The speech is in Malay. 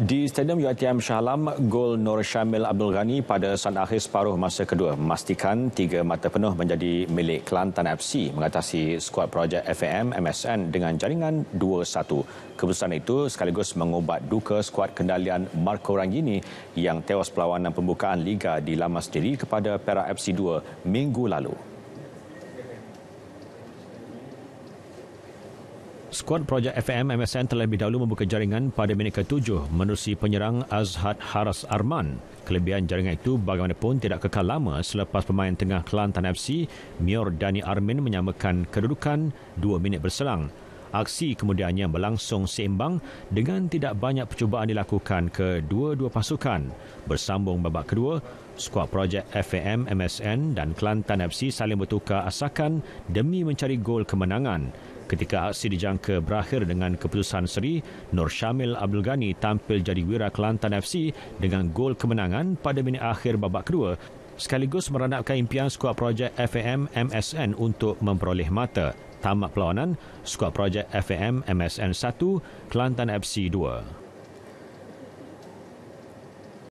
Di Stadium UITM Shah Alam, gol Nur Syamil Abdul Ghani pada saat akhir separuh masa kedua memastikan tiga mata penuh menjadi milik Kelantan FC mengatasi skuad projek FAM MSN dengan jaringan 2-1. Keputusan itu sekaligus mengubat duka skuad kendalian Marco Rangini yang tewas perlawanan pembukaan Liga di Lama Sendiri kepada Perak FC 2 minggu lalu. Skuad projek FM MSN telah lebih dahulu membuka jaringan pada minit ke-7 menerusi penyerang Azhad Haras Arman. Kelebihan jaringan itu bagaimanapun tidak kekal lama selepas pemain tengah Kelantan FC, Mior Dani Armin menyamakan kedudukan 2 minit berselang. Aksi kemudiannya berlangsung seimbang dengan tidak banyak percubaan dilakukan ke dua-dua pasukan. Bersambung babak kedua, skuad projek FAM, MSN dan Kelantan FC saling bertukar asakan demi mencari gol kemenangan. Ketika aksi dijangka berakhir dengan keputusan seri, Nur Syamil Abdul Ghani tampil jadi wira Kelantan FC dengan gol kemenangan pada minit akhir babak kedua sekaligus meranapkan impian skuad projek FAM MSN untuk memperoleh mata Tamat Pelawanan, Skuad Projek FAM MSN 1, Kelantan FC 2.